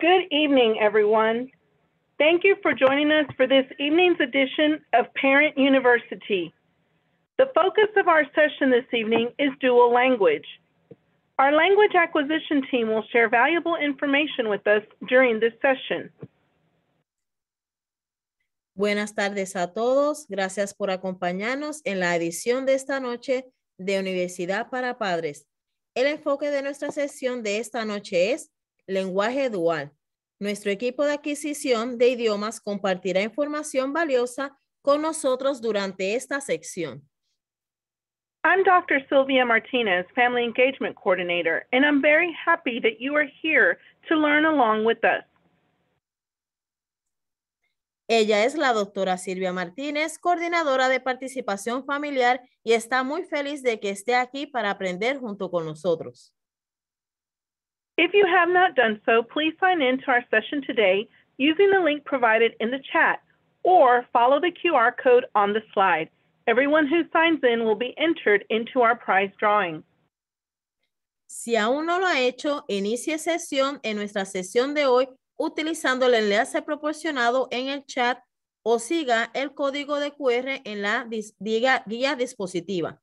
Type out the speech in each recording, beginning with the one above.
Good evening, everyone. Thank you for joining us for this evening's edition of Parent University. The focus of our session this evening is dual language. Our language acquisition team will share valuable information with us during this session. Buenas tardes a todos. Gracias por acompañarnos en la edición de esta noche de Universidad para Padres. El enfoque de nuestra sesión de esta noche es lenguaje dual. Nuestro equipo de adquisición de idiomas compartirá información valiosa con nosotros durante esta sección. I'm Dr. Sylvia Martinez, Family Engagement Coordinator, and I'm very happy that you are here to learn along with us. Ella es la doctora Silvia Martínez, coordinadora de participación familiar, y está muy feliz de que esté aquí para aprender junto con nosotros. If you have not done so, please sign in to our session today using the link provided in the chat or follow the QR code on the slide. Everyone who signs in will be entered into our prize drawing. Si aún no lo ha hecho, inicie sesión en nuestra sesión de hoy utilizando el enlace proporcionado en el chat o siga el código de QR en la guía, guía dispositiva.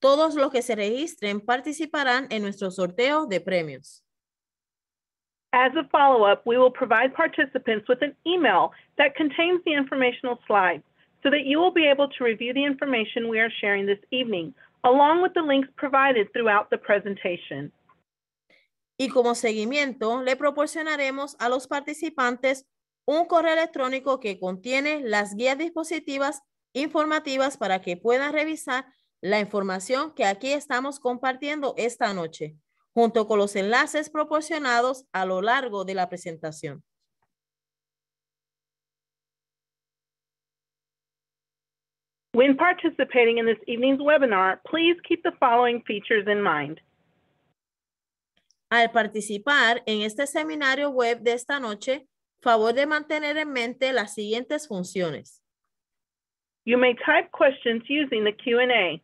Todos los que se registren participarán en nuestro sorteo de premios. As a follow-up, we will provide participants with an email that contains the informational slides so that you will be able to review the information we are sharing this evening, along with the links provided throughout the presentation. Y como seguimiento, le proporcionaremos a los participantes un correo electrónico que contiene las guías dispositivas informativas para que puedan revisar la información que aquí estamos compartiendo esta noche. junto con los enlaces proporcionados a lo largo de la presentación. When participating in this evening's webinar, please keep the following features in mind. Al participar en este seminario web de esta noche, favor de mantener en mente las siguientes funciones. You may type questions using the Q&A.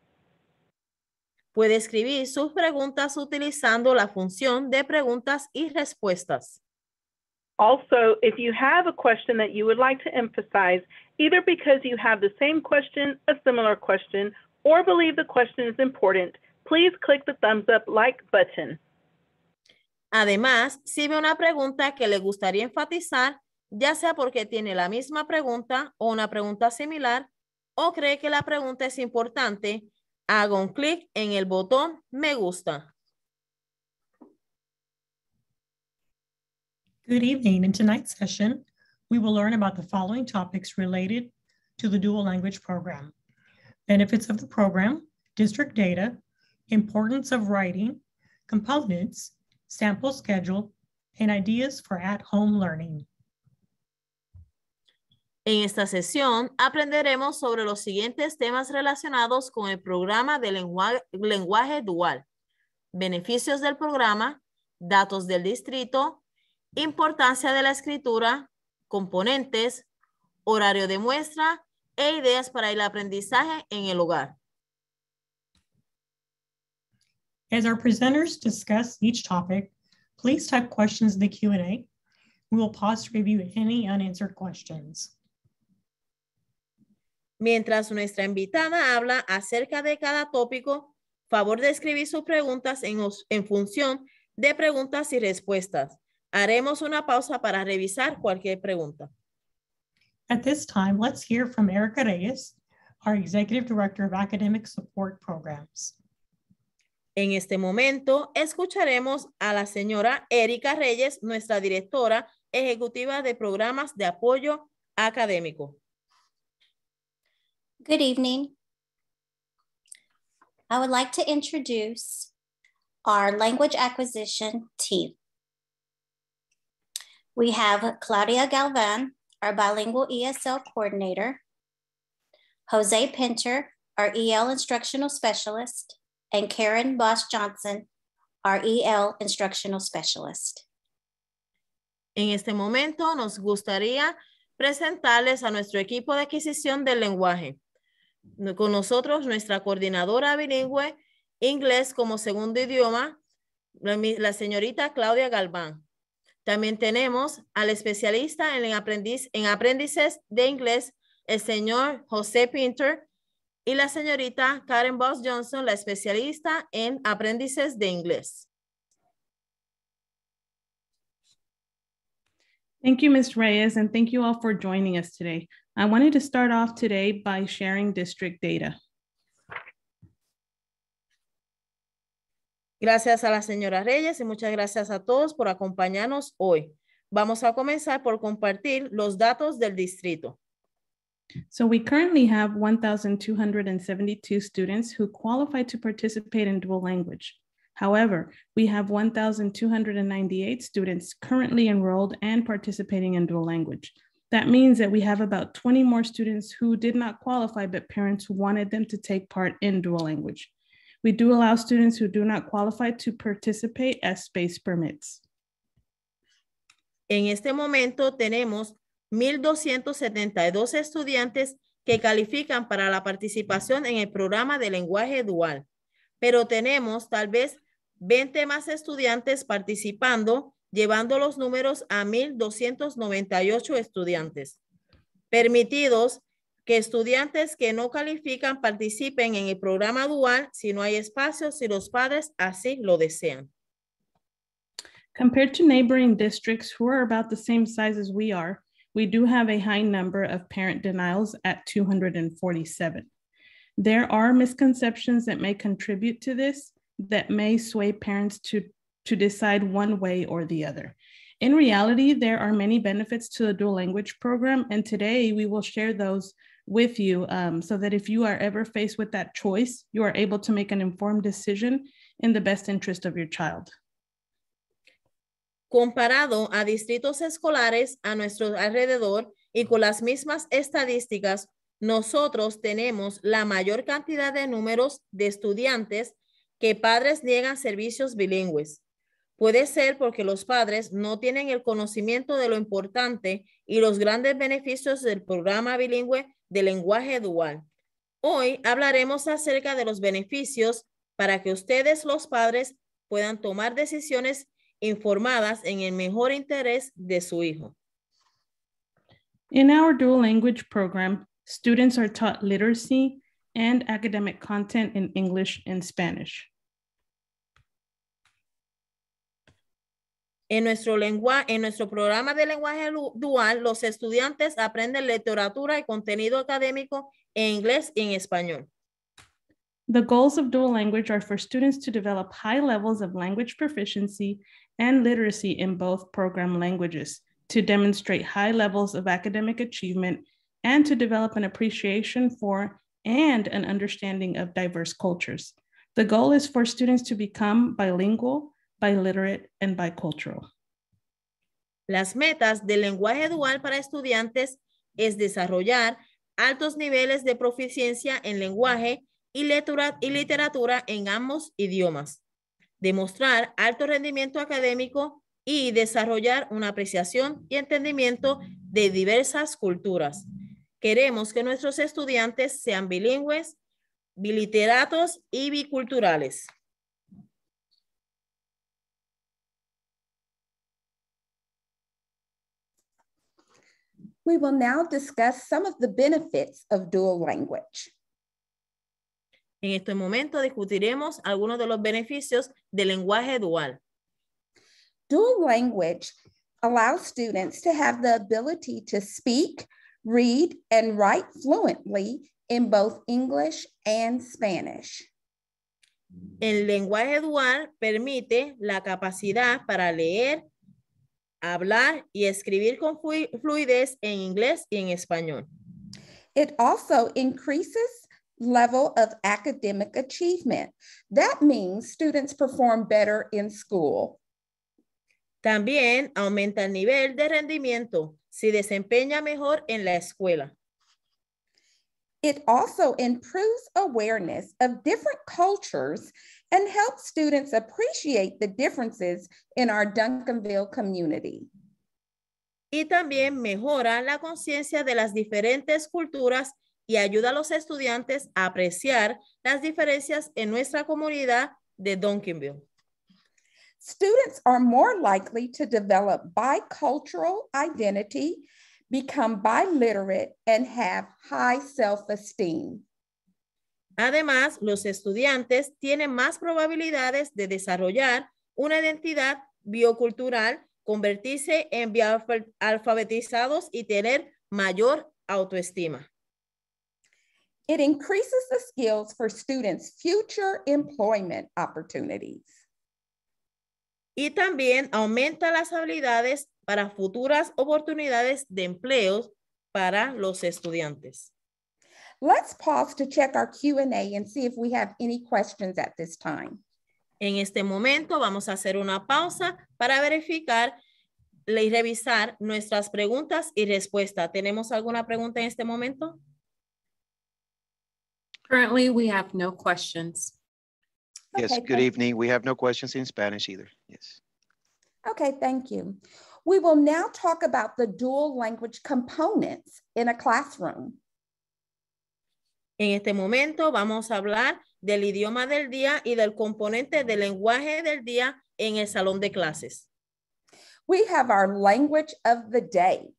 Puede escribir sus preguntas utilizando la función de preguntas y respuestas. Also, if you have a question that you would like to emphasize, either because you have the same question, a similar question, or believe the question is important, please click the thumbs up like button. Además, si ve una pregunta que le gustaría enfatizar, ya sea porque tiene la misma pregunta o una pregunta similar, o cree que la pregunta es importante, hago un clic en el botón me gusta. Good evening. In tonight's session, we will learn about the following topics related to the dual language program. Benefits of the program, district data, importance of writing, components, sample schedule, and ideas for at-home learning. En esta sesión aprenderemos sobre los siguientes temas relacionados con el programa de lenguaje, dual, beneficios del programa, datos del distrito, importancia de la escritura, componentes, horario de muestra e ideas para el aprendizaje en el hogar. As our presenters discuss each topic, please type questions in the Q&A. We will pause to review any unanswered questions. Mientras nuestra invitada habla acerca de cada tópico, favor de escribir sus preguntas en, función de preguntas y respuestas. Haremos una pausa para revisar cualquier pregunta. At this time, let's hear from Erica Reyes, our Executive Director of Academic Support Programs. En este momento, escucharemos a la señora Erika Reyes, nuestra directora ejecutiva de programas de apoyo académico. Good evening. I would like to introduce our language acquisition team. We have Claudia Galvan, our bilingual ESL coordinator, Jose Pinter, our EL instructional specialist, and Karen Boss Johnson, our EL instructional specialist. En este momento nos gustaría presentarles a nuestro equipo de adquisición del lenguaje. con nosotros nuestra coordinadora bilingüe, inglés como segundo idioma, la señorita Claudia Galván. También tenemos al especialista en, en aprendices de inglés, el señor José Pinter, y la señorita Karen Boss Johnson, la especialista en aprendices de inglés. Thank you, Ms. Reyes, and thank you all for joining us today. I wanted to start off today by sharing district data. Gracias a la señora Reyes y muchas gracias a todos por acompañarnos hoy. Vamos a comenzar por compartir los datos del distrito. So we currently have 1,272 students who qualify to participate in dual language. However, we have 1,298 students currently enrolled and participating in dual language. That means that we have about 20 more students who did not qualify, but parents wanted them to take part in dual language. We do allow students who do not qualify to participate as space permits. En este momento tenemos 1,272 estudiantes que califican para la participación en el programa de lenguaje dual, pero tenemos tal vez 20 más estudiantes participando llevando los números a 1.298 estudiantes. Permitidos que estudiantes que no califican participen en el programa dual si no hay espacio, si los padres así lo desean. Compared to neighboring districts who are about the same size as we are, we do have a high number of parent denials at 247. There are misconceptions that may contribute to this that may sway parents to to decide one way or the other. In reality, there are many benefits to the dual language program, and today we will share those with you um, so that if you are ever faced with that choice, you are able to make an informed decision in the best interest of your child. Comparado a distritos escolares a nuestro alrededor y con las mismas estadísticas, nosotros tenemos la mayor cantidad de números de estudiantes que padres niegan servicios bilingües. Puede ser porque los padres no tienen el conocimiento de lo importante y los grandes beneficios del programa bilingüe de lenguaje dual. Hoy hablaremos acerca de los beneficios para que ustedes los padres puedan tomar decisiones informadas en el mejor interés de su hijo. In our dual language program, students are taught literacy and academic content in English and Spanish. En nuestro, lengua, en nuestro programa de lenguaje dual, los estudiantes aprenden literatura y contenido académico en inglés y en español. The goals of dual language are for students to develop high levels of language proficiency and literacy in both program languages, to demonstrate high levels of academic achievement, and to develop an appreciation for and an understanding of diverse cultures. The goal is for students to become bilingual biliterate, and bicultural. Las metas del lenguaje dual para estudiantes es desarrollar altos niveles de proficiencia en lenguaje y, y literatura en ambos idiomas, demostrar alto rendimiento académico y desarrollar una apreciación y entendimiento de diversas culturas. Queremos que nuestros estudiantes sean bilingües, biliteratos y biculturales. we will now discuss some of the benefits of dual language. En este momento discutiremos algunos de los beneficios del lenguaje dual. Dual language allows students to have the ability to speak, read, and write fluently in both English and Spanish. El lenguaje dual permite la capacidad para leer, hablar y escribir con fluidez en inglés y en español. It also increases level of academic achievement. That means students perform better in school. También aumenta el nivel de rendimiento si desempeña mejor en la escuela. It also improves awareness of different cultures and helps students appreciate the differences in our Duncanville community. Y también mejora la conciencia de las diferentes culturas y ayuda a los estudiantes a apreciar las diferencias en nuestra comunidad de Duncanville. Students are more likely to develop bicultural identity become biliterate, and have high self-esteem. Además, los estudiantes tienen más probabilidades de desarrollar una identidad biocultural, convertirse en alfabetizados y tener mayor autoestima. It increases the skills for students' future employment opportunities. Y también aumenta las habilidades para futuras oportunidades de empleos para los estudiantes. Let's pause to check our Q&A and see if we have any questions at this time. En este momento vamos a hacer una pausa para verificar y revisar nuestras preguntas y respuestas. ¿Tenemos alguna pregunta en este momento? Currently, we have no questions. Yes, good evening. We have no questions in Spanish either. Yes. Okay, thank you. We will now talk about the dual language components in a classroom. En este momento vamos a hablar del idioma del día y del componente del lenguaje del día en el salón de clases. We have our language of the day.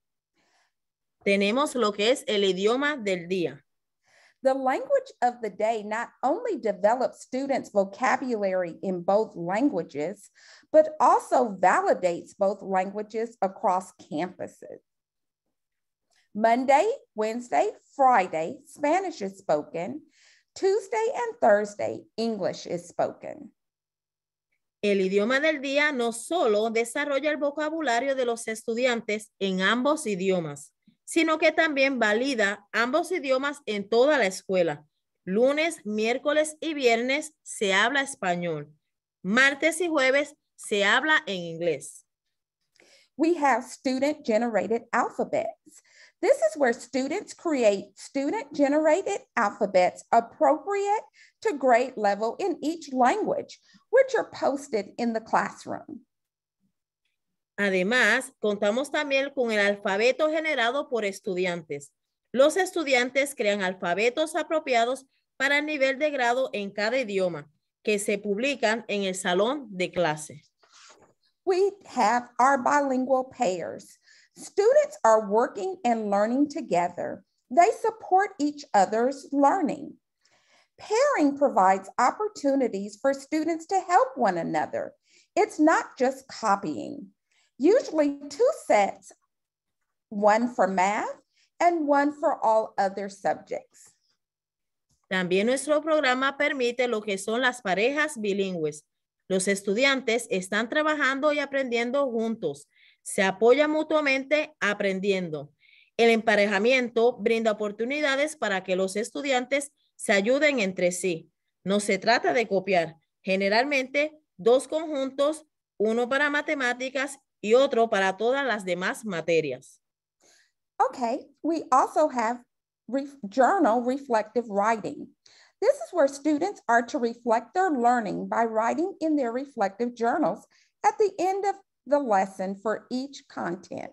Tenemos lo que es el idioma del día. The language of the day not only develops students' vocabulary in both languages, but also validates both languages across campuses. Monday, Wednesday, Friday, Spanish is spoken. Tuesday and Thursday, English is spoken. El idioma del día no solo desarrolla el vocabulario de los estudiantes en ambos idiomas, sino que también valida ambos idiomas en toda la escuela. Lunes, miércoles y viernes se habla español. Martes y jueves se habla en inglés. We have student generated alphabets. This is where students create student generated alphabets appropriate to grade level in each language, which are posted in the classroom. Además, contamos también con el alfabeto generado por estudiantes. Los estudiantes crean alfabetos apropiados para el nivel de grado en cada idioma que se publican en el salón de clase. We have our bilingual pairs. Students are working and learning together. They support each other's learning. Pairing provides opportunities for students to help one another. It's not just copying usually two sets, one for math and one for all other subjects. También nuestro programa permite lo que son las parejas bilingües. Los estudiantes están trabajando y aprendiendo juntos. Se apoyan mutuamente aprendiendo. El emparejamiento brinda oportunidades para que los estudiantes se ayuden entre sí. No se trata de copiar. Generalmente, dos conjuntos, uno para matemáticas y otro para todas las demás materias. Okay, we also have journal reflective writing. This is where students are to reflect their learning by writing in their reflective journals at the end of the lesson for each content.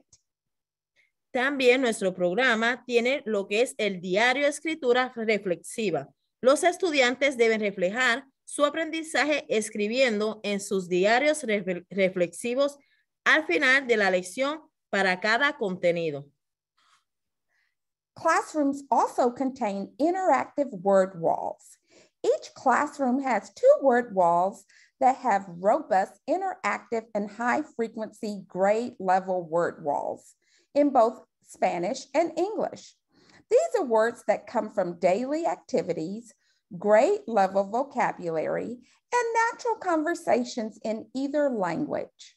También nuestro programa tiene lo que es el diario escritura reflexiva. Los estudiantes deben reflejar su aprendizaje escribiendo en sus diarios reflexivos al final de la lección para cada contenido. Classrooms also contain interactive word walls. Each classroom has two word walls that have robust, interactive, and high frequency grade level word walls in both Spanish and English. These are words that come from daily activities, grade level vocabulary, and natural conversations in either language.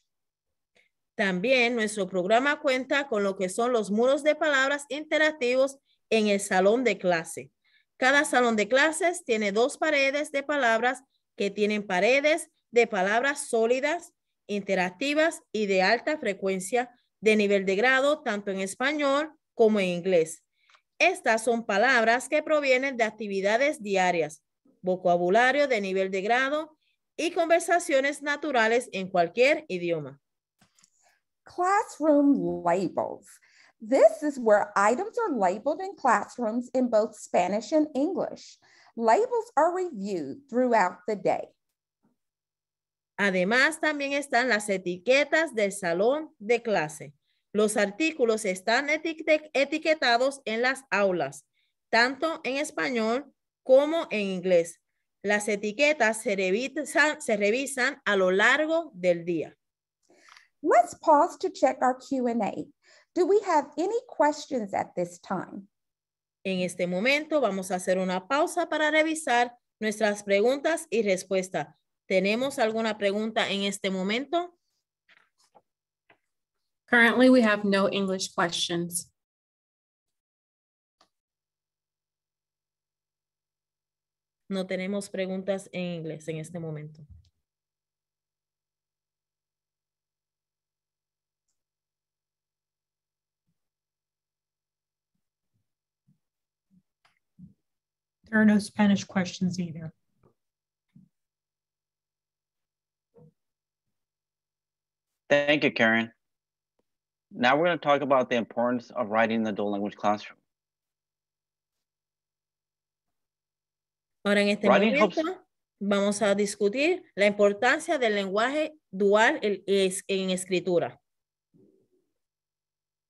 También nuestro programa cuenta con lo que son los muros de palabras interactivos en el salón de clase. Cada salón de clases tiene dos paredes de palabras que tienen paredes de palabras sólidas, interactivas y de alta frecuencia de nivel de grado, tanto en español como en inglés. Estas son palabras que provienen de actividades diarias, vocabulario de nivel de grado y conversaciones naturales en cualquier idioma classroom labels. This is where items are labeled in classrooms in both Spanish and English. Labels are reviewed throughout the day. Además, también están las etiquetas del salón de clase. Los artículos están etiquetados en las aulas, tanto en español como en inglés. Las etiquetas se revisan, se revisan a lo largo del día. Let's pause to check our Q&A. Do we have any questions at this time? En este momento vamos a hacer una pausa para revisar nuestras preguntas y respuestas. ¿Tenemos alguna pregunta en este momento? Currently, we have no English questions. No tenemos preguntas en inglés en este momento. There are no Spanish questions either. Thank you, Karen. Now we're going to talk about the importance of writing in the dual language classroom. Ahora en este writing momento helps... vamos a discutir la importancia del lenguaje dual en escritura.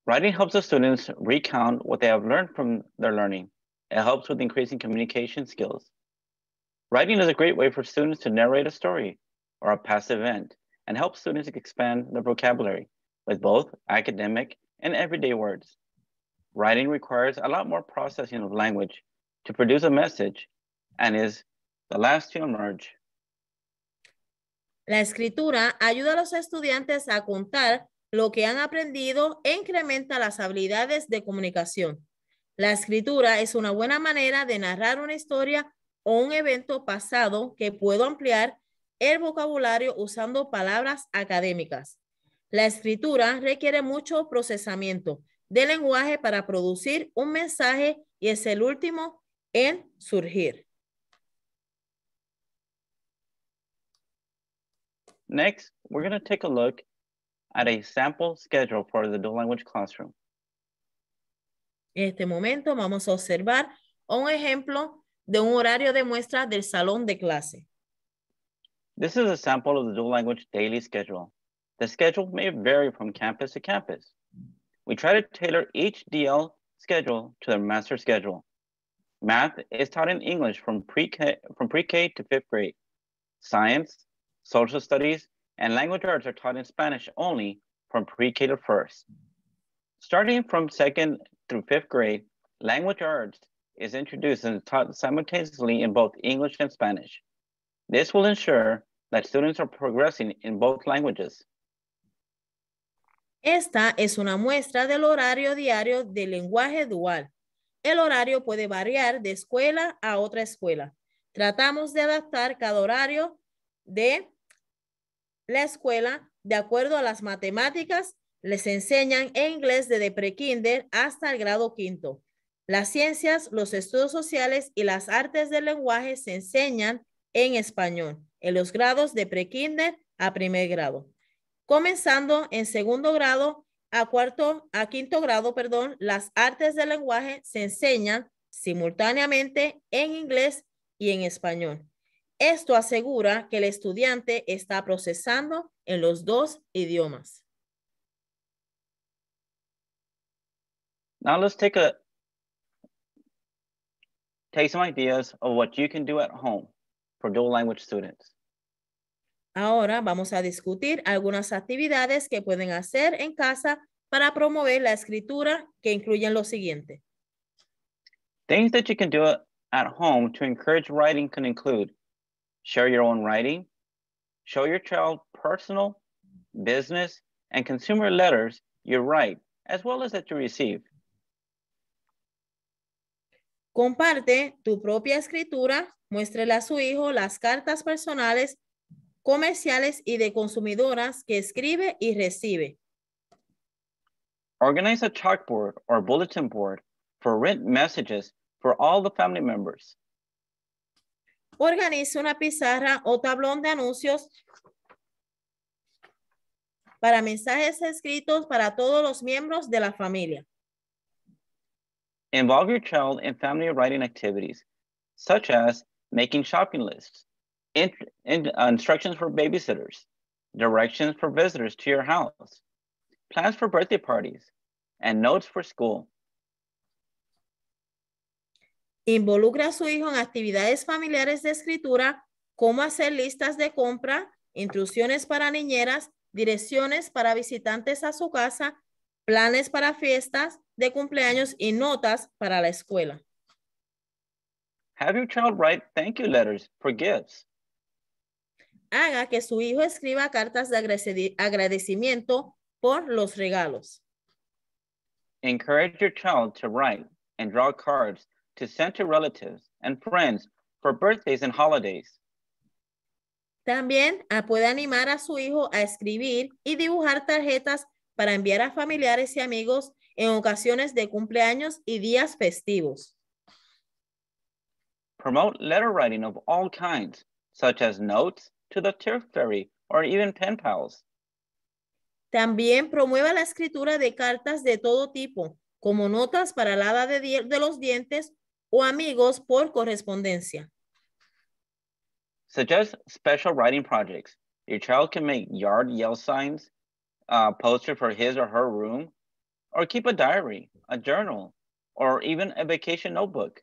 Writing helps the students recount what they have learned from their learning. It helps with increasing communication skills. Writing is a great way for students to narrate a story or a past event and help students expand their vocabulary with both academic and everyday words. Writing requires a lot more processing of language to produce a message and is the last to emerge. La escritura ayuda a los estudiantes a contar lo que han aprendido e incrementa las habilidades de comunicación. La escritura es una buena manera de narrar una historia o un evento pasado que puedo ampliar el vocabulario usando palabras académicas. La escritura requiere mucho procesamiento de lenguaje para producir un mensaje y es el último en surgir. Next, we're going to take a look at a sample schedule for the dual language classroom. En este momento vamos a observar un ejemplo de un horario de muestra del salón de clase. This is a sample of the dual language daily schedule. The schedule may vary from campus to campus. We try to tailor each DL schedule to their master schedule. Math is taught in English from pre-K from pre-K to fifth grade. Science, social studies, and language arts are taught in Spanish only from pre-K to first. Starting from second through fifth grade, language arts is introduced and taught simultaneously in both English and Spanish. This will ensure that students are progressing in both languages. Esta es una muestra del horario diario del lenguaje dual. El horario puede variar de escuela a otra escuela. Tratamos de adaptar cada horario de la escuela de acuerdo a las matemáticas Les enseñan en inglés desde prekinder hasta el grado quinto. Las ciencias, los estudios sociales y las artes del lenguaje se enseñan en español en los grados de prekinder a primer grado. Comenzando en segundo grado a cuarto a quinto grado, perdón, las artes del lenguaje se enseñan simultáneamente en inglés y en español. Esto asegura que el estudiante está procesando en los dos idiomas. Now let's take a take some ideas of what you can do at home for dual language students. Ahora vamos a discutir algunas actividades que pueden hacer en casa para promover la escritura que incluyen lo siguiente. Things that you can do at home to encourage writing can include share your own writing, show your child personal, business, and consumer letters you write, as well as that you receive. Comparte tu propia escritura, muéstrele a su hijo las cartas personales, comerciales y de consumidoras que escribe y recibe. Organize a or bulletin board for messages for all the family members. una pizarra o tablón de anuncios para mensajes escritos para todos los miembros de la familia. Involve your child in family writing activities, such as making shopping lists, in, in, uh, instructions for babysitters, directions for visitors to your house, plans for birthday parties, and notes for school. Involucra a su hijo en actividades familiares de escritura, cómo hacer listas de compra, instrucciones para niñeras, direcciones para visitantes a su casa, planes para fiestas, de cumpleaños y notas para la escuela. Have your child write thank you letters for gifts. Haga que su hijo escriba cartas de agradecimiento por los regalos. Encourage your child to write and draw cards to send to relatives and friends for birthdays and holidays. También ah, puede animar a su hijo a escribir y dibujar tarjetas para enviar a familiares y amigos en ocasiones de cumpleaños y días festivos. Promote letter writing of all kinds, such as notes to the turf or even pen pals. También promueva la escritura de cartas de todo tipo, como notas para la hada de, los dientes o amigos por correspondencia. Suggest special writing projects. Your child can make yard yell signs, uh, poster for his or her room, or keep a diary, a journal, or even a vacation notebook.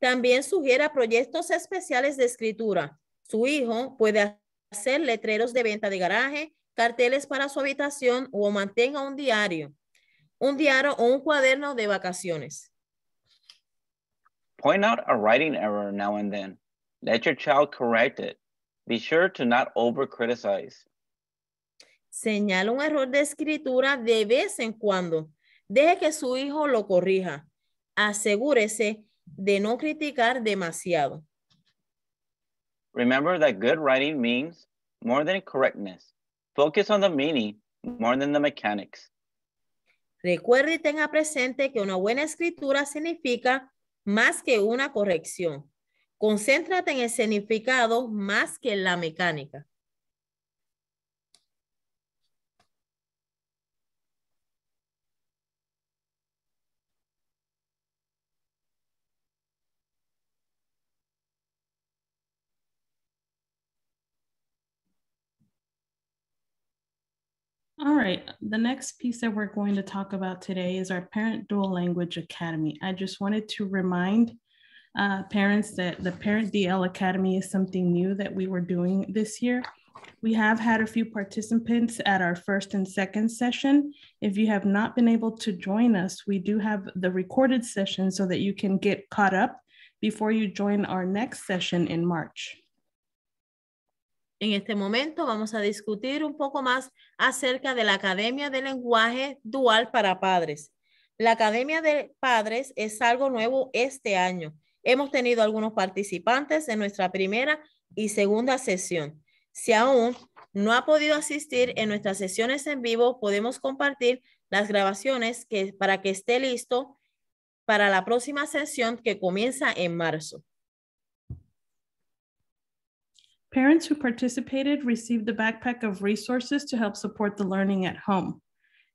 También sugiera proyectos especiales de escritura. Su hijo puede hacer letreros de venta de garaje, carteles para su habitación o mantenga un diario, un diario o un cuaderno de vacaciones. Point out a writing error now and then. Let your child correct it. Be sure to not over criticize señala un error de escritura de vez en cuando. Deje que su hijo lo corrija. Asegúrese de no criticar demasiado. Remember that good writing means more than correctness. Focus on the meaning more than the mechanics. Recuerde y tenga presente que una buena escritura significa más que una corrección. Concéntrate en el significado más que en la mecánica. All right, the next piece that we're going to talk about today is our Parent Dual Language Academy. I just wanted to remind uh, parents that the Parent DL Academy is something new that we were doing this year. We have had a few participants at our first and second session. If you have not been able to join us, we do have the recorded session so that you can get caught up before you join our next session in March. En este momento vamos a discutir un poco más acerca de la Academia de Lenguaje Dual para Padres. La Academia de Padres es algo nuevo este año. Hemos tenido algunos participantes en nuestra primera y segunda sesión. Si aún no ha podido asistir en nuestras sesiones en vivo, podemos compartir las grabaciones para que esté listo para la próxima sesión que comienza en marzo. Parents who participated received a backpack of resources to help support the learning at home.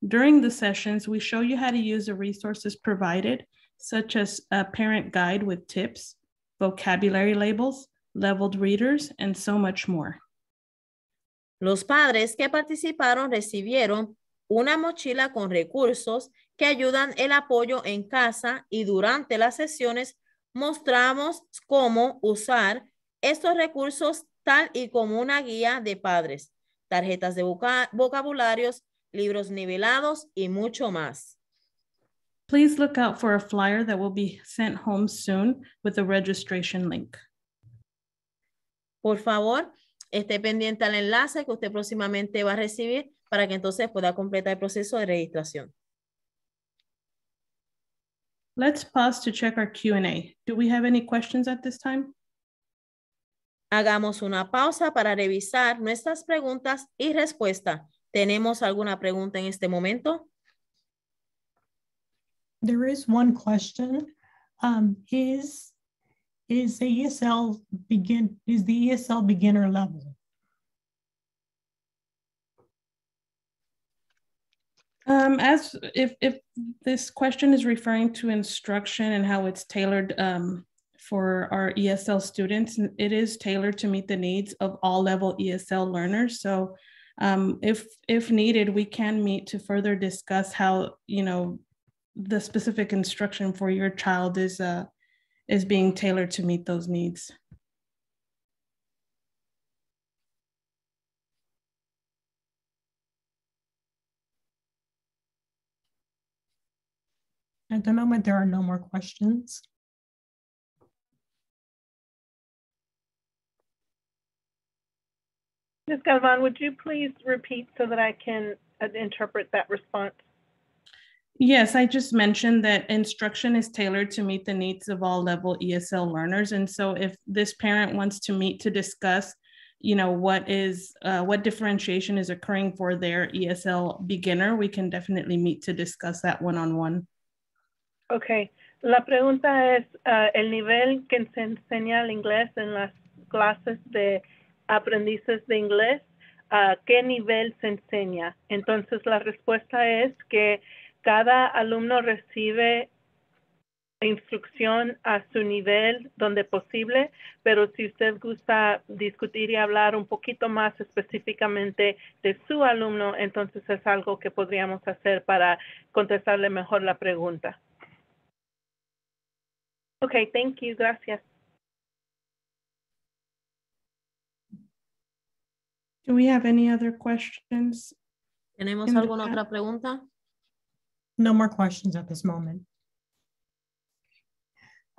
During the sessions, we show you how to use the resources provided, such as a parent guide with tips, vocabulary labels, leveled readers, and so much more. Los padres que participaron recibieron una mochila con recursos que ayudan el apoyo en casa y durante las sesiones mostramos cómo usar estos recursos tal y como una guía de padres, tarjetas de vocabularios, libros nivelados y mucho más. Please look out for a flyer that will be sent home soon with registration link. Por favor, esté pendiente al enlace que usted próximamente va a recibir para que entonces pueda completar el proceso de registración. Let's pause to check our Q&A. Do we have any questions at this time? Hagamos una pausa para revisar nuestras preguntas y respuestas. ¿Tenemos alguna pregunta en este momento? There is one question. Um, is, is, ESL e begin, is the ESL beginner level? Um, as if, if this question is referring to instruction and how it's tailored um, for our ESL students. It is tailored to meet the needs of all level ESL learners. So um, if, if needed, we can meet to further discuss how, you know, the specific instruction for your child is, uh, is being tailored to meet those needs. At the moment, there are no more questions. Ms. Gavon, would you please repeat so that I can uh, interpret that response? Yes, I just mentioned that instruction is tailored to meet the needs of all level ESL learners. And so if this parent wants to meet to discuss, you know, what is, uh, what differentiation is occurring for their ESL beginner, we can definitely meet to discuss that one-on-one. -on -one. Okay. La pregunta es uh, el nivel que se enseña el inglés en las clases de aprendices de inglés, a qué nivel se enseña. Entonces, la respuesta es que cada alumno recibe instrucción a su nivel donde posible, pero si usted gusta discutir y hablar un poquito más específicamente de su alumno, entonces es algo que podríamos hacer para contestarle mejor la pregunta. Okay, thank you. Gracias. Do we have any other questions? ¿Tenemos otra pregunta? No more questions at this moment.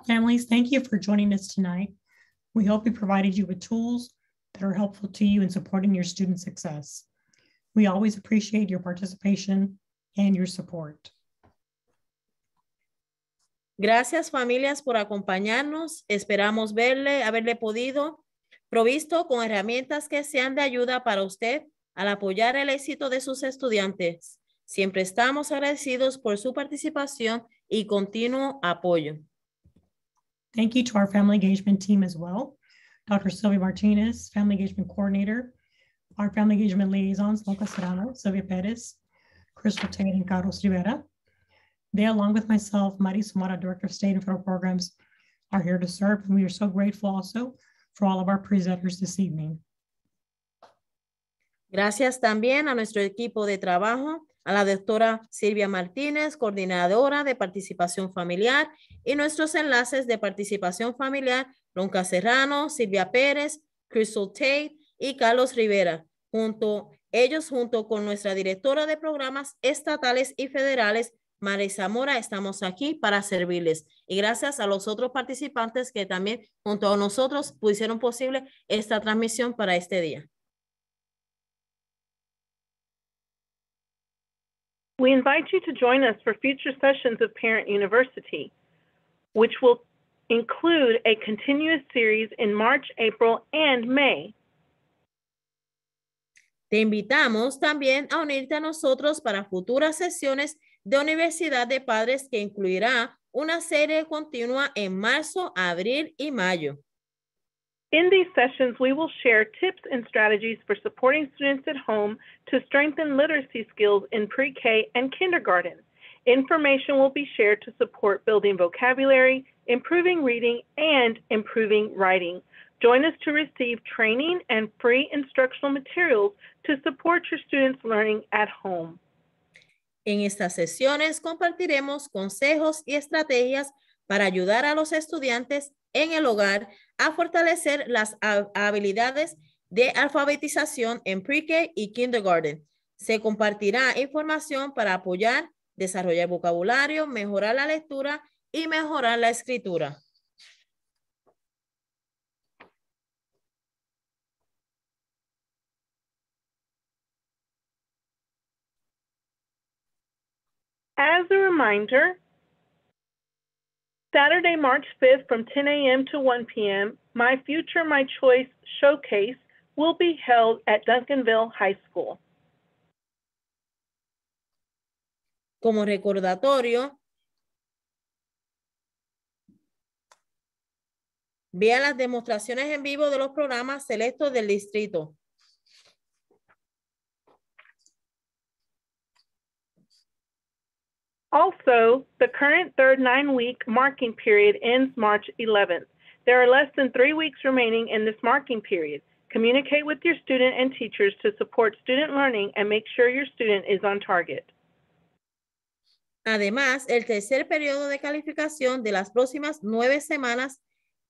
Families, thank you for joining us tonight. We hope we provided you with tools that are helpful to you in supporting your student success. We always appreciate your participation and your support. Gracias familias por acompañarnos. Esperamos verle, haberle podido provisto con herramientas que sean de ayuda para usted al apoyar el éxito de sus estudiantes. Siempre estamos agradecidos por su participación y continuo apoyo. Thank you to our family engagement team as well. Dr. Sylvia Martinez, family engagement coordinator, our family engagement liaisons, Loca Serrano, Sylvia Perez, Crystal Tate, and Carlos Rivera. They, along with myself, Mari Somara, Director of State and Federal Programs, are here to serve. And we are so grateful also Gracias también a nuestro equipo de trabajo, a la doctora Silvia Martínez, coordinadora de participación familiar, y nuestros enlaces de participación familiar, Ronca Serrano, Silvia Pérez, Crystal Tate y Carlos Rivera, junto ellos junto con nuestra directora de programas estatales y federales, Marisa Zamora, estamos aquí para servirles y gracias a los otros participantes que también junto a nosotros pusieron posible esta transmisión para este día. We invite you to join us for future sessions of Parent University, which will include a continuous series in March, April, and May. Te invitamos también a unirte a nosotros para futuras sesiones de Universidad de Padres que incluirá una serie continua en marzo, abril y mayo. In these sessions, we will share tips and strategies for supporting students at home to strengthen literacy skills in pre-K and kindergarten. Information will be shared to support building vocabulary, improving reading, and improving writing. Join us to receive training and free instructional materials to support your students' learning at home. En estas sesiones compartiremos consejos y estrategias para ayudar a los estudiantes en el hogar a fortalecer las habilidades de alfabetización en pre-K y kindergarten. Se compartirá información para apoyar, desarrollar vocabulario, mejorar la lectura y mejorar la escritura. As a reminder, Saturday, March 5th from 10 a.m. to 1 p.m., My Future, My Choice Showcase will be held at Duncanville High School. Como recordatorio, vea las demostraciones en vivo de los programas selectos del distrito. Also, the current third nine-week marking period ends March 11th. There are less than three weeks remaining in this marking period. Communicate with your student and teachers to support student learning and make sure your student is on target. Además, el tercer periodo de calificación de las próximas nueve semanas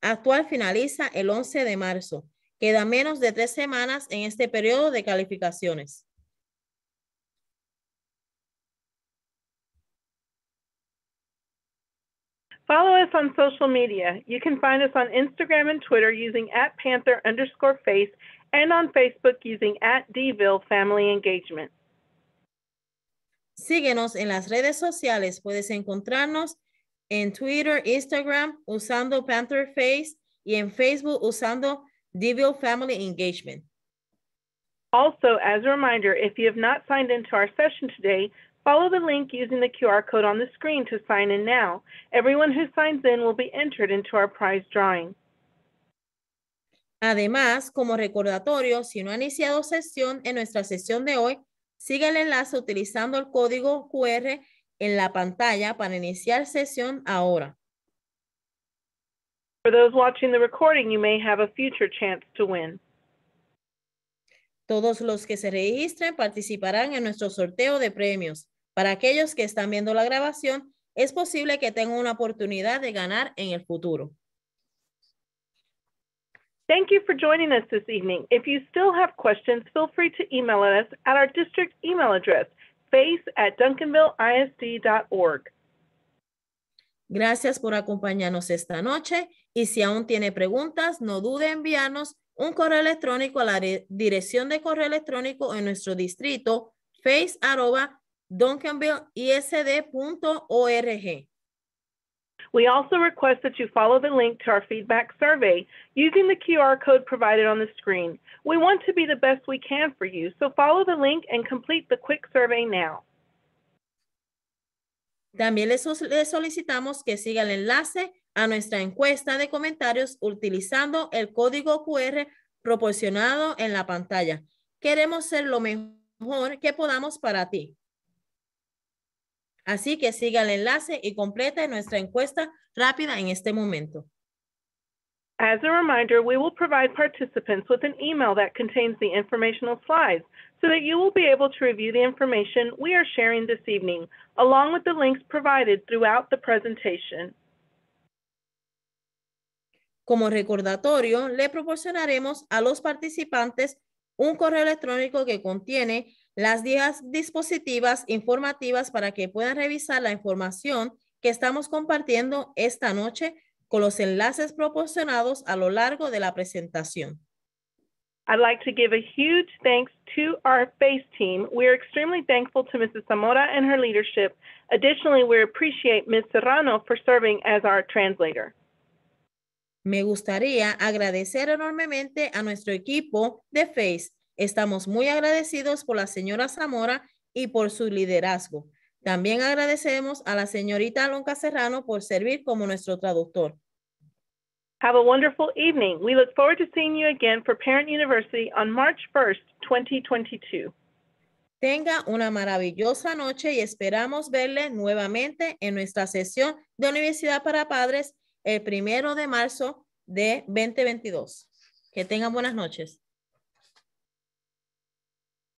actual finaliza el 11 de marzo. Queda menos de tres semanas en este periodo de calificaciones. Follow us on social media. You can find us on Instagram and Twitter using at Panther underscore face and on Facebook using at Deville Family Engagement. Síguenos en las redes sociales. Puedes encontrarnos en Twitter, Instagram usando Panther Face y en Facebook usando Deville Family Engagement. Also, as a reminder, if you have not signed into our session today, Follow the link using the QR code on the screen to sign in now. Everyone who signs in will be entered into our prize drawing. Además, como recordatorio, si no ha iniciado sesión en nuestra sesión de hoy, siga el enlace utilizando el código QR en la pantalla para iniciar sesión ahora. For those watching the recording, you may have a future chance to win. Todos los que se registren participarán en nuestro sorteo de premios. Para aquellos que están viendo la grabación, es posible que tengan una oportunidad de ganar en el futuro. Thank you joining us this evening. If you still have feel free to email us at our district email address, face Gracias por acompañarnos esta noche y si aún tiene preguntas, no dude en enviarnos un correo electrónico a la dirección de correo electrónico en nuestro distrito, face duncanvilleisd.org. We also request that you follow the link to our feedback survey using the QR code provided on the screen. We want to be the best we can for you, so follow the link and complete the quick survey now. También les, solicitamos que siga el enlace a nuestra encuesta de comentarios utilizando el código QR proporcionado en la pantalla. Queremos ser lo mejor que podamos para ti. Así que siga el enlace y complete nuestra encuesta rápida en este momento. As a reminder, we will provide participants with an email that contains the informational slides so that you will be able to review the information we are sharing this evening, along with the links provided throughout the presentation. Como recordatorio, le proporcionaremos a los participantes un correo electrónico que contiene las 10 dispositivas informativas para que puedan revisar la información que estamos compartiendo esta noche con los enlaces proporcionados a lo largo de la presentación. I'd like to give a huge thanks to our FACE team. We are extremely thankful to Mrs. Zamora and her leadership. Additionally, we appreciate Ms. Serrano for serving as our translator. Me gustaría agradecer enormemente a nuestro equipo de FACE Estamos muy agradecidos por la señora Zamora y por su liderazgo. También agradecemos a la señorita Alonca Serrano por servir como nuestro traductor. Have a wonderful evening. We look forward to seeing you again for Parent University on March 1st, 2022. Tenga una maravillosa noche y esperamos verle nuevamente en nuestra sesión de Universidad para Padres el primero de marzo de 2022. Que tengan buenas noches.